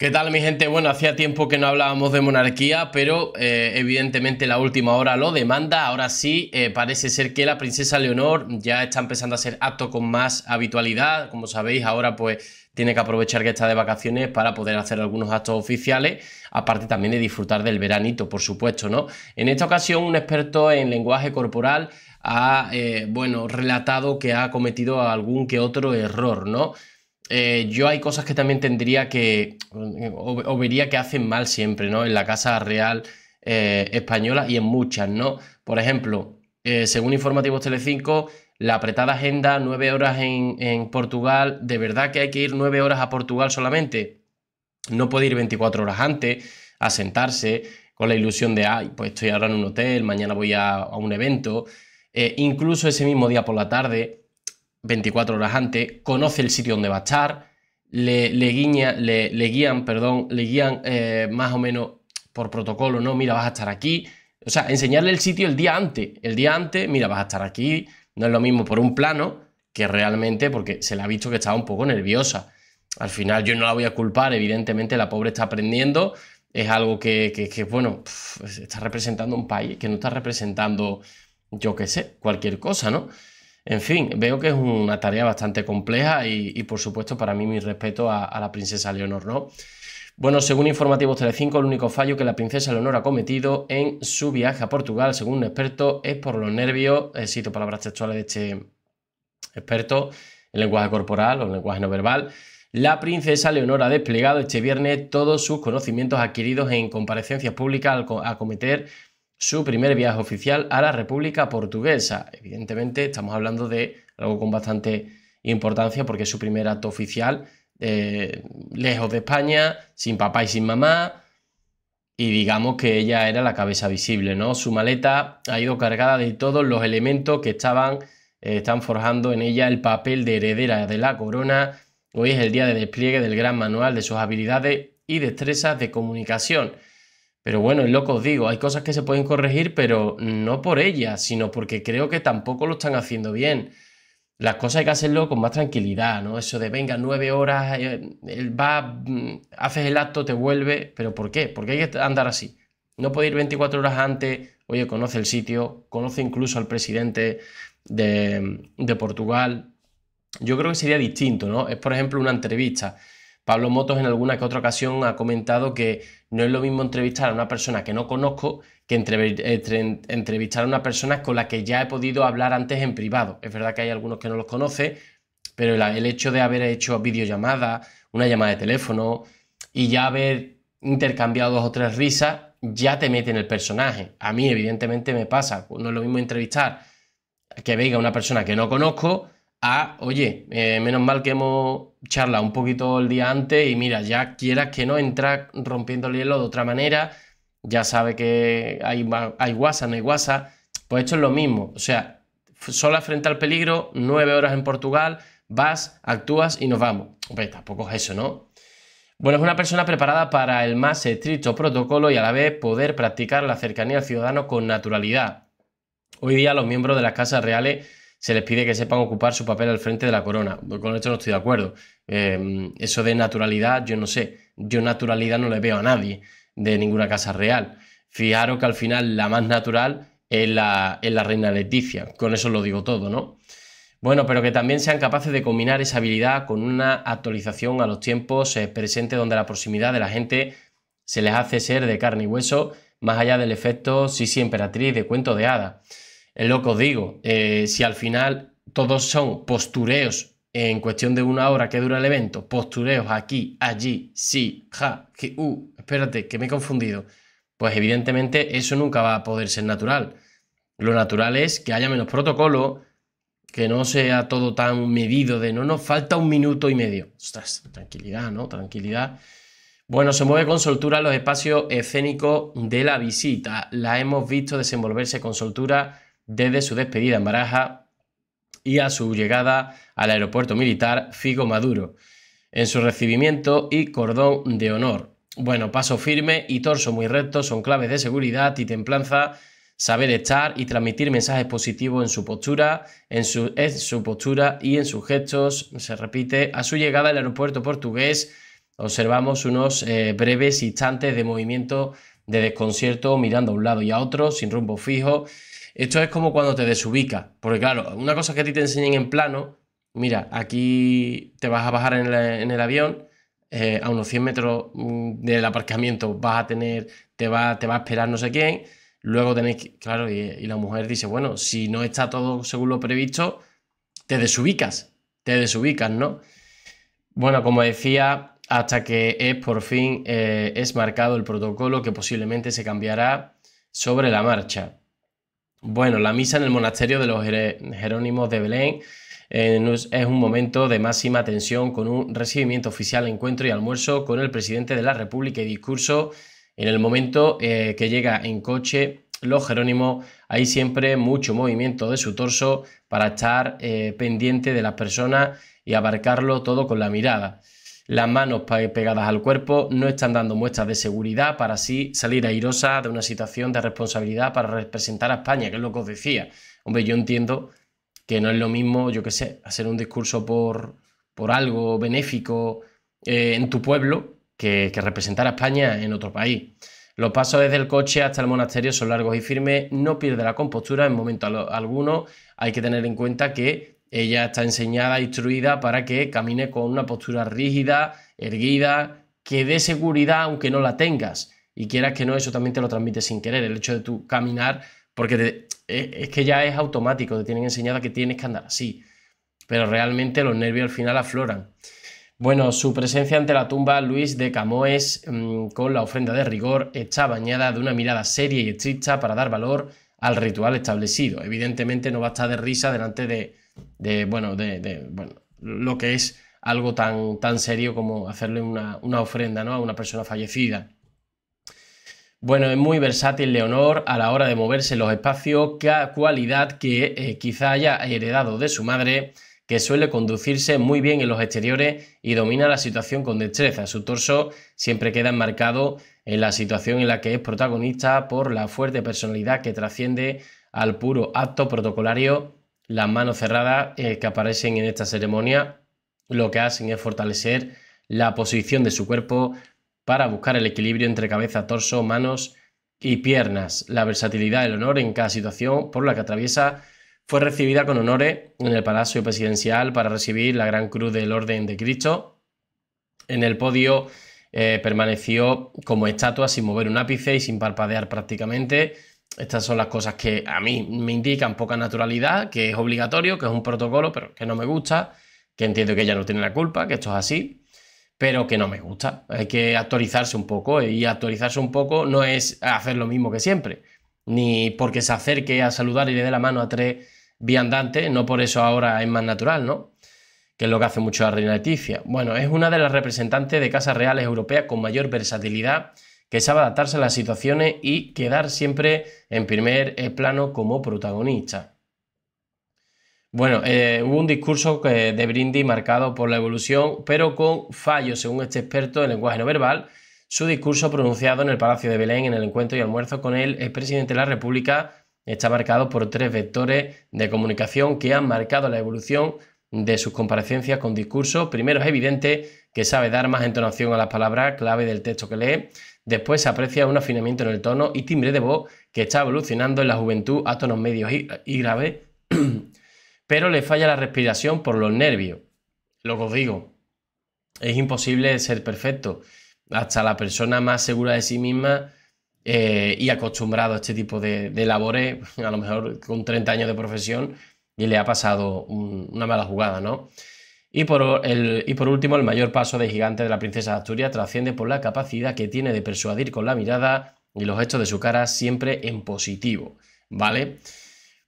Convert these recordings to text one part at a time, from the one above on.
¿Qué tal mi gente? Bueno, hacía tiempo que no hablábamos de monarquía, pero eh, evidentemente la última hora lo demanda. Ahora sí, eh, parece ser que la princesa Leonor ya está empezando a ser acto con más habitualidad. Como sabéis, ahora pues tiene que aprovechar que está de vacaciones para poder hacer algunos actos oficiales, aparte también de disfrutar del veranito, por supuesto, ¿no? En esta ocasión, un experto en lenguaje corporal ha, eh, bueno, relatado que ha cometido algún que otro error, ¿no? Eh, yo hay cosas que también tendría que, o, vería que hacen mal siempre, ¿no? En la Casa Real eh, Española y en muchas, ¿no? Por ejemplo, eh, según Informativos Telecinco, la apretada agenda, nueve horas en, Portugal, ¿de verdad que hay que ir nueve horas a Portugal solamente? No puede ir 24 horas antes a sentarse con la ilusión de, ay, pues estoy ahora en un hotel, mañana voy a, a un evento. incluso ese mismo día por la tarde, 24 horas antes, conoce el sitio donde va a estar, le, guiña, le, guían, perdón, le guían eh, más o menos por protocolo, ¿no? Mira, vas a estar aquí. O sea, enseñarle el sitio el día antes. El día antes, mira, vas a estar aquí. No es lo mismo por un plano que realmente porque se le ha visto que estaba un poco nerviosa. Al final yo no la voy a culpar, evidentemente la pobre está aprendiendo, es algo que, bueno, está representando un país que no está representando, yo qué sé, cualquier cosa, ¿no? En fin, veo que es una tarea bastante compleja y, por supuesto para mí mi respeto a, la princesa Leonor, ¿no? Bueno, según Informativos Telecinco, el único fallo que la princesa Leonor ha cometido en su viaje a Portugal, según un experto, es por los nervios, eh, cito palabras textuales de este experto, en lenguaje corporal o en lenguaje no verbal. La princesa Leonor ha desplegado este viernes todos sus conocimientos adquiridos en comparecencias públicas al acometer su primer viaje oficial a la República Portuguesa. Evidentemente estamos hablando de algo con bastante importancia porque es su primer acto oficial eh, lejos de España, sin papá y sin mamá. Y digamos que ella era la cabeza visible, ¿no? Su maleta ha ido cargada de todos los elementos que estaban, eh, están forjando en ella el papel de heredera de la corona. Hoy es el día de despliegue del gran manual de sus habilidades y destrezas de comunicación pero bueno, es lo que os digo, hay cosas que se pueden corregir, pero no por ellas, sino porque creo que tampoco lo están haciendo bien. Las cosas hay que hacerlo con más tranquilidad, ¿no? Eso de venga nueve horas, él eh, va, mm, haces el acto, te vuelve, pero ¿por qué? Porque hay que andar así. No puede ir 24 horas antes, oye, conoce el sitio, conoce incluso al presidente de Portugal. Yo creo que sería distinto, ¿no? Es, por ejemplo, una entrevista Pablo Motos en alguna que otra ocasión ha comentado que no es lo mismo entrevistar a una persona que no conozco que entrevistar a una persona con la que ya he podido hablar antes en privado. Es verdad que hay algunos que no los conoce, pero el hecho de haber hecho videollamada, una llamada de teléfono y ya haber intercambiado dos o tres risas, ya te mete en el personaje. A mí evidentemente me pasa, no es lo mismo entrevistar que venga una persona que no conozco a, oye, eh, menos mal que hemos charlado un poquito el día antes y mira, ya quieras que no entra rompiendo el hielo de otra manera, ya sabe que hay, hay WhatsApp, no hay WhatsApp, pues esto es lo mismo, o sea, sola frente al peligro, nueve horas en Portugal, vas, actúas y nos vamos. Pues tampoco es eso, ¿no? Bueno, es una persona preparada para el más estricto protocolo y a la vez poder practicar la cercanía al ciudadano con naturalidad. Hoy día los miembros de las casas reales se les pide que sepan ocupar su papel al frente de la corona. Con esto no estoy de acuerdo. Eh, eso de naturalidad, yo no sé. Yo naturalidad no le veo a nadie de ninguna casa real. Fijaros que al final la más natural es la, reina Leticia. Con eso lo digo todo, ¿no? Bueno, pero que también sean capaces de combinar esa habilidad con una actualización a los tiempos eh, presentes donde la proximidad de la gente se les hace ser de carne y hueso, más allá del efecto sí, sí, Emperatriz de cuento de hadas lo que digo, eh, si al final todos son postureos en cuestión de una hora que dura el evento, postureos aquí, allí, sí, ja, que, uh, espérate, que me he confundido, pues evidentemente eso nunca va a poder ser natural. Lo natural es que haya menos protocolo, que no sea todo tan medido de no nos falta un minuto y medio. tranquilidad, ¿no? Tranquilidad. Bueno, se mueve con soltura los espacios escénicos de la visita. La hemos visto desenvolverse con soltura desde su despedida en Baraja y a su llegada al aeropuerto militar Figo Maduro, en su recibimiento y cordón de honor. Bueno, paso firme y torso muy recto son claves de seguridad y templanza, saber estar y transmitir mensajes positivos en su postura, en su, postura y en sus gestos. Se repite, a su llegada al aeropuerto portugués observamos unos eh, breves instantes de movimiento de desconcierto mirando a un lado y a otro sin rumbo fijo esto es como cuando te desubica porque claro, una cosa que a ti te enseñen en plano, mira, aquí te vas a bajar en, el avión, eh, a unos 100 metros mm, del aparcamiento vas a tener, te va, te va a esperar no sé quién, luego tenéis que, claro, y, la mujer dice, bueno, si no está todo según lo previsto, te desubicas, te desubicas, ¿no? Bueno, como decía, hasta que es por fin eh, es marcado el protocolo que posiblemente se cambiará sobre la marcha. Bueno, la misa en el monasterio de los Jerónimos de Belén eh, es un momento de máxima tensión con un recibimiento oficial, encuentro y almuerzo con el presidente de la República y discurso. En el momento eh, que llega en coche, los Jerónimos, hay siempre mucho movimiento de su torso para estar eh, pendiente de las personas y abarcarlo todo con la mirada las manos pegadas al cuerpo, no están dando muestras de seguridad para así salir airosa de una situación de responsabilidad para representar a España, que es lo que os decía. Hombre, yo entiendo que no es lo mismo, yo qué sé, hacer un discurso por, algo benéfico eh, en tu pueblo que, que representar a España en otro país. Los pasos desde el coche hasta el monasterio son largos y firmes, no pierde la compostura en momento alguno. Hay que tener en cuenta que ella está enseñada, instruida para que camine con una postura rígida, erguida, que dé seguridad aunque no la tengas. Y quieras que no, eso también te lo transmite sin querer, el hecho de tú caminar, porque e, es que ya es automático, te tienen enseñada que tienes que andar así. Pero realmente los nervios al final afloran. Bueno, su presencia ante la tumba Luis de Camoes mm, con la ofrenda de rigor está bañada de una mirada seria y estricta para dar valor al ritual establecido. Evidentemente no va a estar de risa delante de, de, bueno, de, lo que es algo tan, tan serio como hacerle una, una ofrenda ¿no? a una persona fallecida. Bueno, es muy versátil Leonor a la hora de moverse en los espacios, cualidad que eh, quizá haya heredado de su madre, que suele conducirse muy bien en los exteriores y domina la situación con destreza. Su torso siempre queda enmarcado en la situación en la que es protagonista por la fuerte personalidad que trasciende al puro acto protocolario las manos cerradas eh, que aparecen en esta ceremonia lo que hacen es fortalecer la posición de su cuerpo para buscar el equilibrio entre cabeza, torso, manos y piernas. La versatilidad del honor en cada situación por la que atraviesa fue recibida con honores en el Palacio Presidencial para recibir la Gran Cruz del Orden de Cristo. En el podio eh, permaneció como estatua sin mover un ápice y sin parpadear prácticamente estas son las cosas que a mí me indican poca naturalidad, que es obligatorio, que es un protocolo, pero que no me gusta, que entiendo que ella no tiene la culpa, que esto es así, pero que no me gusta. Hay que actualizarse un poco eh, y actualizarse un poco no es hacer lo mismo que siempre, ni porque se acerque a saludar y le dé la mano a tres viandantes, no por eso ahora es más natural, ¿no? Que es lo que hace mucho la reina Leticia. Bueno, es una de las representantes de casas reales europeas con mayor versatilidad que sabe adaptarse a las situaciones y quedar siempre en primer eh, plano como protagonista. Bueno, eh, hubo un discurso eh, de Brindis marcado por la evolución, pero con fallos, según este experto en lenguaje no verbal. Su discurso pronunciado en el Palacio de Belén en el encuentro y almuerzo con él, el presidente de la República está marcado por tres vectores de comunicación que han marcado la evolución de sus comparecencias con discursos. Primero, es evidente que sabe dar más entonación a las palabras clave del texto que lee. Después se aprecia un afinamiento en el tono y timbre de voz que está evolucionando en la juventud a tonos medios y, graves, pero le falla la respiración por los nervios. Lo que os digo, es imposible ser perfecto. Hasta la persona más segura de sí misma eh, y acostumbrado a este tipo de, labores, a lo mejor con 30 años de profesión, y le ha pasado una mala jugada, ¿no? Y por, y por, último, el mayor paso de gigante de la princesa de Asturias trasciende por la capacidad que tiene de persuadir con la mirada y los hechos de su cara siempre en positivo, ¿vale?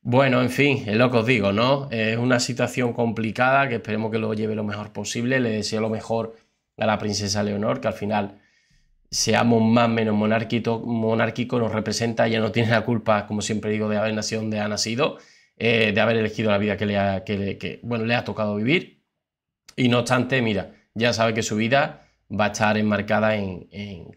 Bueno, en fin, es lo que os digo, ¿no? Es una situación complicada que esperemos que lo lleve lo mejor posible. Le deseo lo mejor a la princesa Leonor, que al final seamos más o menos monárquico, monárquico nos representa, ya no tiene la culpa, como siempre digo, de haber nacido donde ha nacido, eh, de haber elegido la vida que le bueno, le ha tocado vivir y no obstante, mira, ya sabe que su vida va a estar enmarcada en,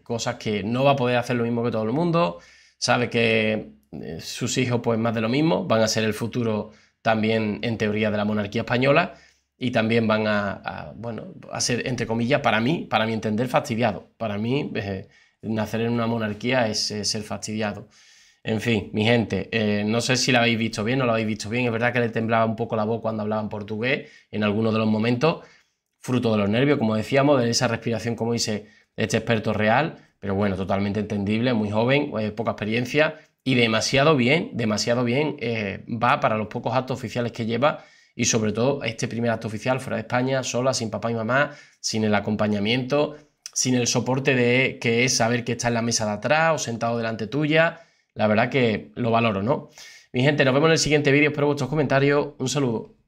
cosas que no va a poder hacer lo mismo que todo el mundo. Sabe que eh, sus hijos, pues más de lo mismo, van a ser el futuro también en teoría de la monarquía española y también van a, bueno, a ser, entre comillas, para mí, para mi entender, fastidiado. Para mí, eh, nacer en una monarquía es ser fastidiado. En fin, mi gente, eh, no sé si la habéis visto bien, o la habéis visto bien. Es verdad que le temblaba un poco la voz cuando hablaba en portugués en algunos de los momentos, fruto de los nervios, como decíamos, de esa respiración, como dice este experto real, pero bueno, totalmente entendible, muy joven, eh, poca experiencia y demasiado bien, demasiado bien eh, va para los pocos actos oficiales que lleva y sobre todo este primer acto oficial fuera de España, sola, sin papá y mamá, sin el acompañamiento, sin el soporte de que es saber que está en la mesa de atrás o sentado delante tuya, la verdad que lo valoro, ¿no? Mi gente, nos vemos en el siguiente vídeo, espero vuestros comentarios, un saludo.